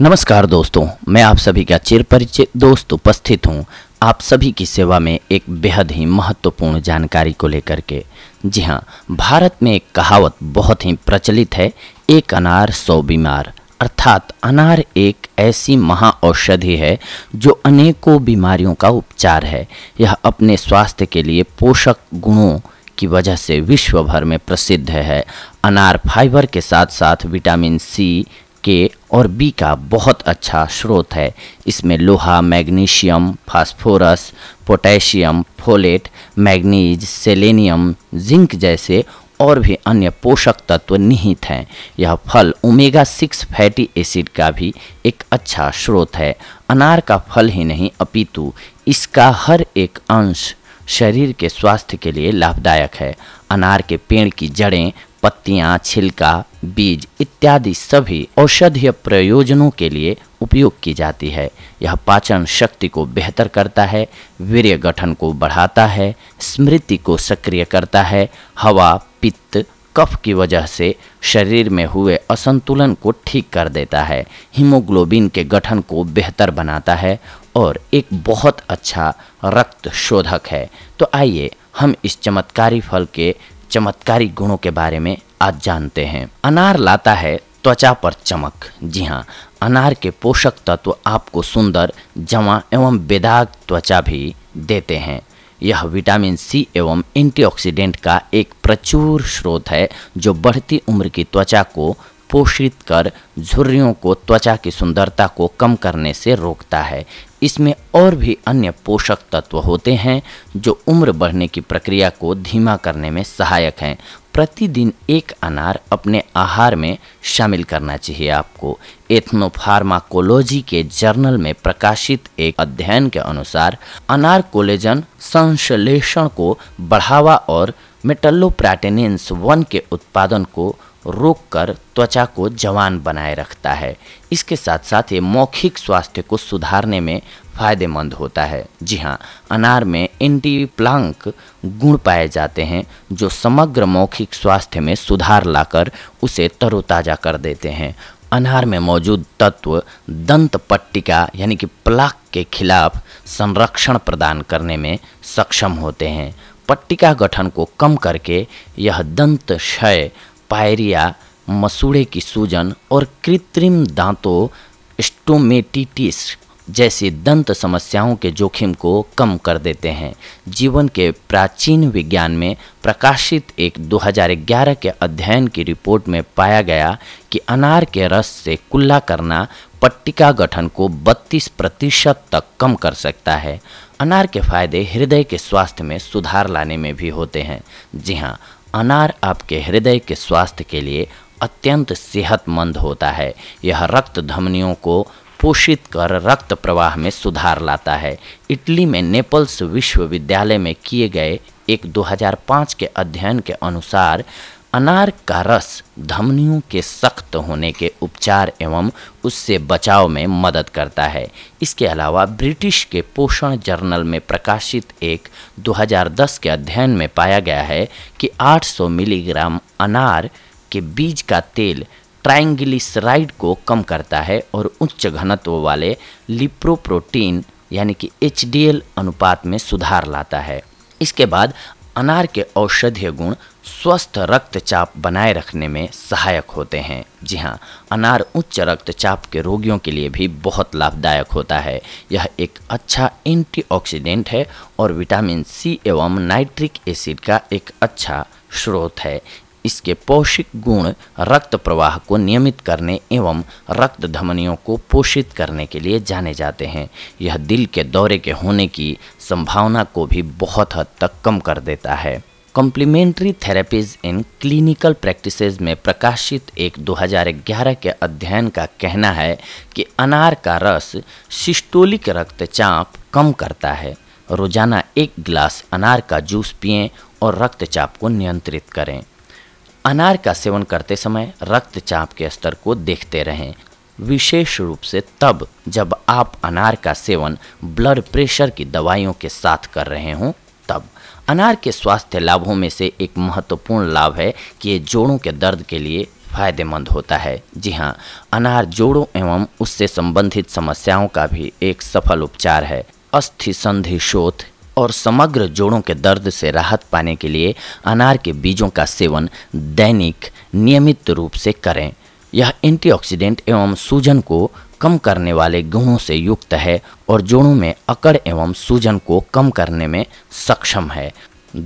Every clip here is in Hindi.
नमस्कार दोस्तों मैं आप सभी का चिर परिचित दोस्त उपस्थित हूँ आप सभी की सेवा में एक बेहद ही महत्वपूर्ण जानकारी को लेकर के जी हाँ भारत में एक कहावत बहुत ही प्रचलित है एक अनार सौ बीमार अर्थात अनार एक ऐसी महा औषधि है जो अनेकों बीमारियों का उपचार है यह अपने स्वास्थ्य के लिए पोषक गुणों की वजह से विश्व भर में प्रसिद्ध है अनार फाइबर के साथ साथ विटामिन सी के और बी का बहुत अच्छा स्रोत है इसमें लोहा magnesium phosphorus potassium folate manganese selenium zinc जैसे और भी अन्य पोषक तत्व निहित हैं यह फल ओमेगा सिक्स फैटी एसिड का भी एक अच्छा स्रोत है अनार का फल ही नहीं अपितु इसका हर एक अंश शरीर के स्वास्थ्य के लिए लाभदायक है अनार के पेड़ की जड़ें पत्तियां, छिलका बीज इत्यादि सभी औषधीय प्रयोजनों के लिए उपयोग की जाती है यह पाचन शक्ति को बेहतर करता है वीर्य गठन को बढ़ाता है स्मृति को सक्रिय करता है हवा पित्त कफ की वजह से शरीर में हुए असंतुलन को ठीक कर देता है हीमोग्लोबिन के गठन को बेहतर बनाता है और एक बहुत अच्छा रक्त शोधक है तो आइए हम इस चमत्कारी फल के चमत्कारी गुणों के बारे में आज जानते हैं अनार लाता है त्वचा पर चमक जी हाँ अनार के पोषक तत्व आपको सुंदर जमा एवं बेदाग त्वचा भी देते हैं यह विटामिन सी एवं एंटीऑक्सीडेंट का एक प्रचुर स्रोत है जो बढ़ती उम्र की त्वचा को पोषित कर झुर्रियों को त्वचा की सुंदरता को कम करने से रोकता है इसमें और भी अन्य पोषक तत्व होते हैं जो उम्र बढ़ने की प्रक्रिया को धीमा करने में सहायक हैं प्रतिदिन एक अनार अपने आहार में शामिल करना चाहिए आपको एथनोफार्माकोलॉजी के जर्नल में प्रकाशित एक अध्ययन के अनुसार अनार कोलेजन संश्लेषण को बढ़ावा और मेटल्लोप्राटेनेंस वन के उत्पादन को रोककर त्वचा को जवान बनाए रखता है इसके साथ साथ ये मौखिक स्वास्थ्य को सुधारने में फायदेमंद होता है जी हाँ अनार में एंटी प्लांक गुण पाए जाते हैं जो समग्र मौखिक स्वास्थ्य में सुधार लाकर उसे तरोताज़ा कर देते हैं अनार में मौजूद तत्व दंत पट्टिका यानी कि प्लाक के खिलाफ संरक्षण प्रदान करने में सक्षम होते हैं पट्टिका गठन को कम करके यह दंत क्षय पायरिया मसूड़े की सूजन और कृत्रिम दांतों स्टोमेटिटिस जैसी दंत समस्याओं के जोखिम को कम कर देते हैं जीवन के प्राचीन विज्ञान में प्रकाशित एक 2011 के अध्ययन की रिपोर्ट में पाया गया कि अनार के रस से कुल्ला करना पट्टिका गठन को 32 प्रतिशत तक कम कर सकता है अनार के फायदे हृदय के स्वास्थ्य में सुधार लाने में भी होते हैं जी हाँ अनार आपके हृदय के स्वास्थ्य के लिए अत्यंत सेहतमंद होता है यह रक्त धमनियों को पोषित कर रक्त प्रवाह में सुधार लाता है इटली में नेपल्स विश्वविद्यालय में किए गए एक 2005 के अध्ययन के अनुसार अनार का रस धमनियों के सख्त होने के उपचार एवं उससे बचाव में मदद करता है इसके अलावा ब्रिटिश के पोषण जर्नल में प्रकाशित एक 2010 के अध्ययन में पाया गया है कि 800 मिलीग्राम अनार के बीज का तेल ट्राइंगलिसराइड को कम करता है और उच्च घनत्व वाले लिप्रोप्रोटीन यानी कि एच अनुपात में सुधार लाता है इसके बाद अनार के औषधीय गुण स्वस्थ रक्तचाप बनाए रखने में सहायक होते हैं जी हाँ अनार उच्च रक्तचाप के रोगियों के लिए भी बहुत लाभदायक होता है यह एक अच्छा एंटीऑक्सीडेंट है और विटामिन सी एवं नाइट्रिक एसिड का एक अच्छा स्रोत है इसके पौष्टिक गुण रक्त प्रवाह को नियमित करने एवं रक्त धमनियों को पोषित करने के लिए जाने जाते हैं यह दिल के दौरे के होने की संभावना को भी बहुत हद तक कम कर देता है complementary therapies in clinical practices में प्रकाशित एक 2011 के अध्ययन का कहना है कि अनार का रस सिस्टोलिक रक्तचाप कम करता है रोजाना एक गिलास अनार का जूस पिए और रक्तचाप को नियंत्रित करें अनार का सेवन करते समय रक्तचाप के स्तर को देखते रहें विशेष रूप से तब जब आप अनार का सेवन ब्लड प्रेशर की दवाइयों के साथ कर रहे हों अनार के स्वास्थ्य लाभों में से एक महत्वपूर्ण लाभ है कि ये जोड़ों के दर्द के लिए फायदेमंद होता है जी हाँ अनार जोड़ों एवं उससे संबंधित समस्याओं का भी एक सफल उपचार है अस्थि संधि शोथ और समग्र जोड़ों के दर्द से राहत पाने के लिए अनार के बीजों का सेवन दैनिक नियमित रूप से करें यह एंटीऑक्सीडेंट एवं सूजन को कम करने वाले गुणों से युक्त है और जोड़ों में अकड़ एवं सूजन को कम करने में सक्षम है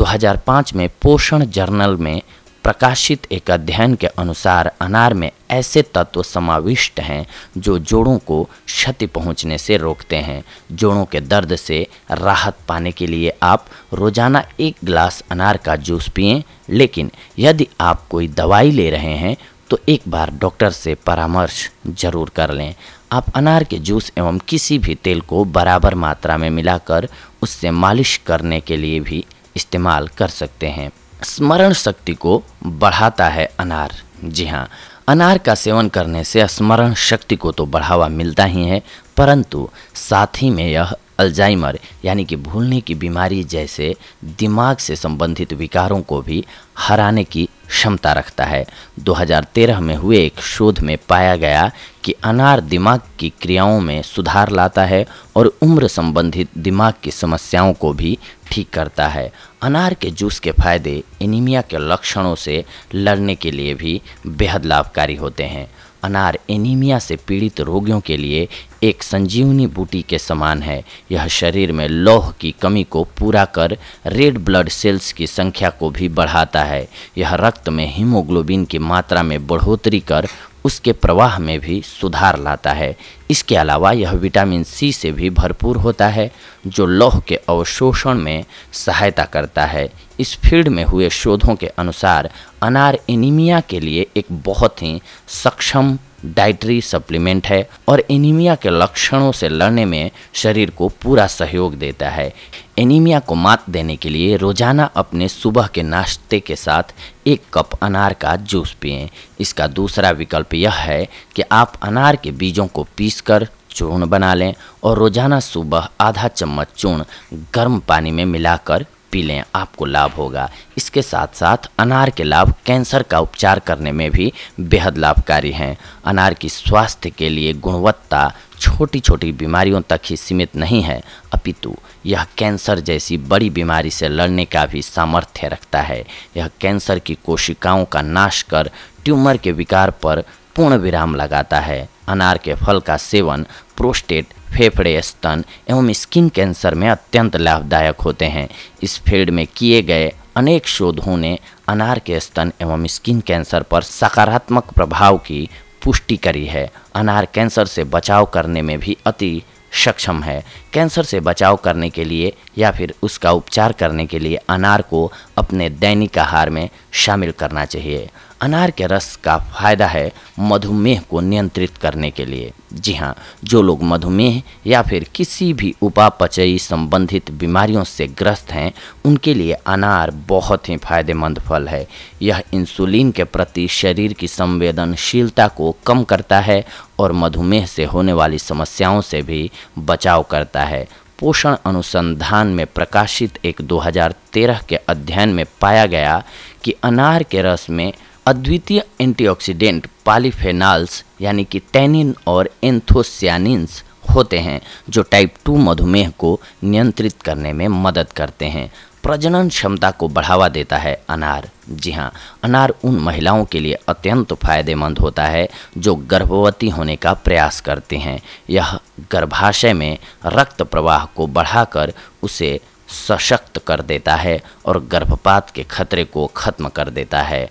2005 में पोषण जर्नल में प्रकाशित एक अध्ययन के अनुसार अनार में ऐसे तत्व समाविष्ट हैं जो जोड़ों को क्षति पहुंचने से रोकते हैं जोड़ों के दर्द से राहत पाने के लिए आप रोज़ाना एक गिलास अनार का जूस पिए लेकिन यदि आप कोई दवाई ले रहे हैं तो एक बार डॉक्टर से परामर्श जरूर कर लें आप अनार के जूस एवं किसी भी तेल को बराबर मात्रा में मिलाकर उससे मालिश करने के लिए भी इस्तेमाल कर सकते हैं स्मरण शक्ति को बढ़ाता है अनार जी हाँ अनार का सेवन करने से स्मरण शक्ति को तो बढ़ावा मिलता ही है परंतु साथ ही में यह अल्जाइमर यानी कि भूलने की बीमारी जैसे दिमाग से संबंधित विकारों को भी हराने की क्षमता रखता है 2013 में हुए एक शोध में पाया गया कि अनार दिमाग की क्रियाओं में सुधार लाता है और उम्र संबंधित दिमाग की समस्याओं को भी ठीक करता है अनार के जूस के फायदे एनीमिया के लक्षणों से लड़ने के लिए भी बेहद लाभकारी होते हैं अनार एनीमिया से पीड़ित रोगियों के लिए एक संजीवनी बूटी के समान है यह शरीर में लौह की कमी को पूरा कर रेड ब्लड सेल्स की संख्या को भी बढ़ाता है यह रक्त में हीमोग्लोबिन की मात्रा में बढ़ोतरी कर उसके प्रवाह में भी सुधार लाता है इसके अलावा यह विटामिन सी से भी भरपूर होता है जो लौह के अवशोषण में सहायता करता है इस फील्ड में हुए शोधों के अनुसार अनार एनीमिया के लिए एक बहुत ही सक्षम डाइटरी सप्लीमेंट है और एनीमिया के लक्षणों से लड़ने में शरीर को पूरा सहयोग देता है एनीमिया को मात देने के लिए रोजाना अपने सुबह के नाश्ते के साथ एक कप अनार का जूस पिएं इसका दूसरा विकल्प यह है कि आप अनार के बीजों को पीसकर चूर्ण बना लें और रोजाना सुबह आधा चम्मच चूर्ण गर्म पानी में मिलाकर पी लें आपको लाभ होगा इसके साथ साथ अनार के लाभ कैंसर का उपचार करने में भी बेहद लाभकारी हैं अनार की स्वास्थ्य के लिए गुणवत्ता छोटी छोटी बीमारियों तक ही सीमित नहीं है अपितु यह कैंसर जैसी बड़ी बीमारी से लड़ने का भी सामर्थ्य रखता है यह कैंसर की कोशिकाओं का नाश कर ट्यूमर के विकार पर पूर्ण विराम लगाता है अनार के फल का सेवन प्रोस्टेट फेफड़े स्तन एवं स्किन कैंसर में अत्यंत लाभदायक होते हैं इस फील्ड में किए गए अनेक शोधों ने अनार के स्तन एवं स्किन कैंसर पर सकारात्मक प्रभाव की पुष्टि करी है अनार कैंसर से बचाव करने में भी अति सक्षम है कैंसर से बचाव करने के लिए या फिर उसका उपचार करने के लिए अनार को अपने दैनिक आहार में शामिल करना चाहिए अनार के रस का फायदा है मधुमेह को नियंत्रित करने के लिए जी हाँ जो लोग मधुमेह या फिर किसी भी उपापचयी संबंधित बीमारियों से ग्रस्त हैं उनके लिए अनार बहुत ही फायदेमंद फल है यह इंसुलिन के प्रति शरीर की संवेदनशीलता को कम करता है और मधुमेह से होने वाली समस्याओं से भी बचाव करता है पोषण अनुसंधान में प्रकाशित एक 2013 के अध्ययन में पाया गया कि अनार के रस में अद्वितीय एंटीऑक्सीडेंट पॉलीफेनॉल्स यानी कि टेनिन और एंथोसियानिन्स होते हैं जो टाइप टू मधुमेह को नियंत्रित करने में मदद करते हैं प्रजनन क्षमता को बढ़ावा देता है अनार जी हाँ अनार उन महिलाओं के लिए अत्यंत फायदेमंद होता है जो गर्भवती होने का प्रयास करते हैं यह गर्भाशय में रक्त प्रवाह को बढ़ाकर उसे सशक्त कर देता है और गर्भपात के खतरे को खत्म कर देता है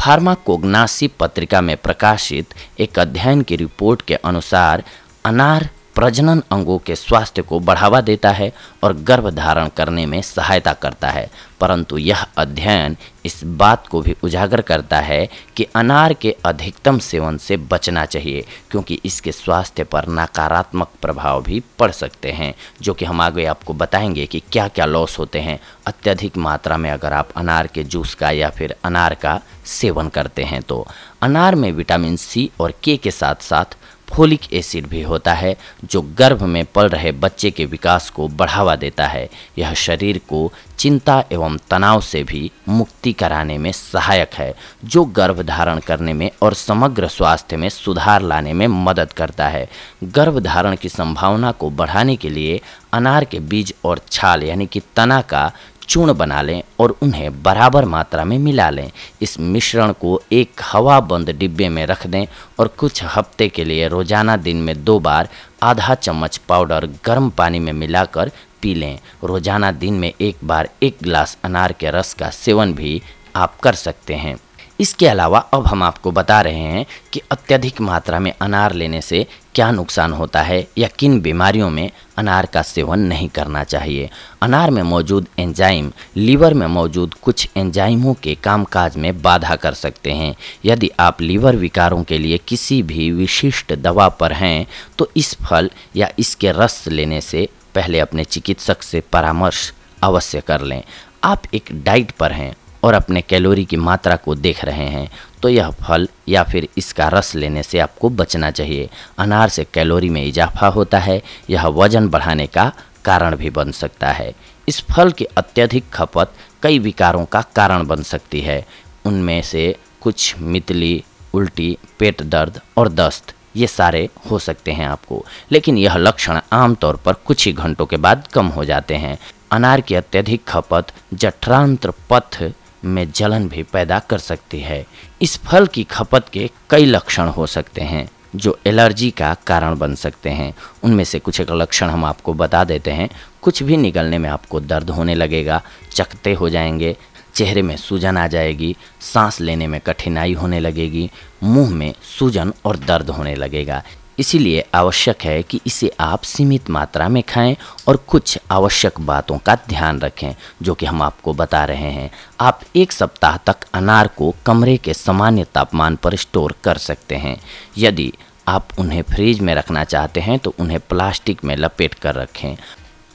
फार्माकोग्नासी पत्रिका में प्रकाशित एक अध्ययन की रिपोर्ट के अनुसार अनार प्रजनन अंगों के स्वास्थ्य को बढ़ावा देता है और गर्भ धारण करने में सहायता करता है परंतु यह अध्ययन इस बात को भी उजागर करता है कि अनार के अधिकतम सेवन से बचना चाहिए क्योंकि इसके स्वास्थ्य पर नकारात्मक प्रभाव भी पड़ सकते हैं जो कि हम आगे आपको बताएंगे कि क्या क्या लॉस होते हैं अत्यधिक मात्रा में अगर आप अनार के जूस का या फिर अनार का सेवन करते हैं तो अनार में विटामिन सी और के के साथ साथ फोलिक एसिड भी होता है जो गर्भ में पल रहे बच्चे के विकास को बढ़ावा देता है यह शरीर को चिंता एवं तनाव से भी मुक्ति कराने में सहायक है जो गर्भ धारण करने में और समग्र स्वास्थ्य में सुधार लाने में मदद करता है गर्भ धारण की संभावना को बढ़ाने के लिए अनार के बीज और छाल यानी कि तना का चूर्ण बना लें और उन्हें बराबर मात्रा में मिला लें इस मिश्रण को एक हवा बंद डिब्बे में रख दें और कुछ हफ्ते के लिए रोज़ाना दिन में दो बार आधा चम्मच पाउडर गर्म पानी में मिलाकर पी लें रोज़ाना दिन में एक बार एक गिलास अनार के रस का सेवन भी आप कर सकते हैं इसके अलावा अब हम आपको बता रहे हैं कि अत्यधिक मात्रा में अनार लेने से क्या नुकसान होता है या किन बीमारियों में अनार का सेवन नहीं करना चाहिए अनार में मौजूद एंजाइम लीवर में मौजूद कुछ एंजाइमों के कामकाज में बाधा कर सकते हैं यदि आप लीवर विकारों के लिए किसी भी विशिष्ट दवा पर हैं तो इस फल या इसके रस लेने से पहले अपने चिकित्सक से परामर्श अवश्य कर लें आप एक डाइट पर हैं और अपने कैलोरी की मात्रा को देख रहे हैं तो यह फल या फिर इसका रस लेने से आपको बचना चाहिए अनार से कैलोरी में इजाफा होता है यह वजन बढ़ाने का कारण भी बन सकता है इस फल की अत्यधिक खपत कई विकारों का कारण बन सकती है उनमें से कुछ मितली उल्टी पेट दर्द और दस्त ये सारे हो सकते हैं आपको लेकिन यह लक्षण आमतौर पर कुछ ही घंटों के बाद कम हो जाते हैं अनार की अत्यधिक खपत जठरांत्र पथ में जलन भी पैदा कर सकती है इस फल की खपत के कई लक्षण हो सकते हैं जो एलर्जी का कारण बन सकते हैं उनमें से कुछ एक लक्षण हम आपको बता देते हैं कुछ भी निगलने में आपको दर्द होने लगेगा चकते हो जाएंगे चेहरे में सूजन आ जाएगी सांस लेने में कठिनाई होने लगेगी मुंह में सूजन और दर्द होने लगेगा इसीलिए आवश्यक है कि इसे आप सीमित मात्रा में खाएं और कुछ आवश्यक बातों का ध्यान रखें जो कि हम आपको बता रहे हैं आप एक सप्ताह तक अनार को कमरे के सामान्य तापमान पर स्टोर कर सकते हैं यदि आप उन्हें फ्रिज में रखना चाहते हैं तो उन्हें प्लास्टिक में लपेट कर रखें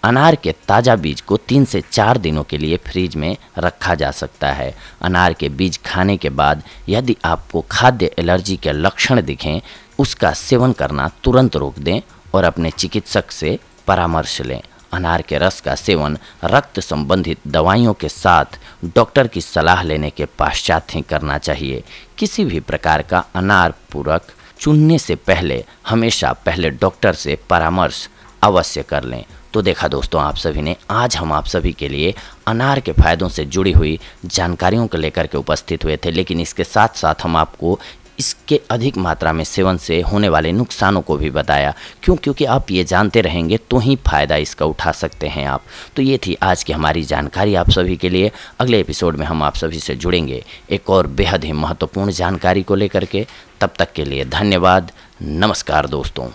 अनार के ताज़ा बीज को तीन से चार दिनों के लिए फ्रीज में रखा जा सकता है अनार के बीज खाने के बाद यदि आपको खाद्य एलर्जी के लक्षण दिखें उसका सेवन करना तुरंत रोक दें और अपने चिकित्सक से परामर्श लें अनार के रस का सेवन रक्त संबंधित दवाइयों के साथ डॉक्टर की सलाह लेने के पश्चात ही करना चाहिए किसी भी प्रकार का अनार पूरक चुनने से पहले हमेशा पहले डॉक्टर से परामर्श अवश्य कर लें तो देखा दोस्तों आप सभी ने आज हम आप सभी के लिए अनार के फ़ायदों से जुड़ी हुई जानकारियों को लेकर के उपस्थित हुए थे लेकिन इसके साथ साथ हम आपको इसके अधिक मात्रा में सेवन से होने वाले नुकसानों को भी बताया क्यों क्योंकि आप ये जानते रहेंगे तो ही फ़ायदा इसका उठा सकते हैं आप तो ये थी आज की हमारी जानकारी आप सभी के लिए अगले एपिसोड में हम आप सभी से जुड़ेंगे एक और बेहद ही महत्वपूर्ण जानकारी को लेकर के तब तक के लिए धन्यवाद नमस्कार दोस्तों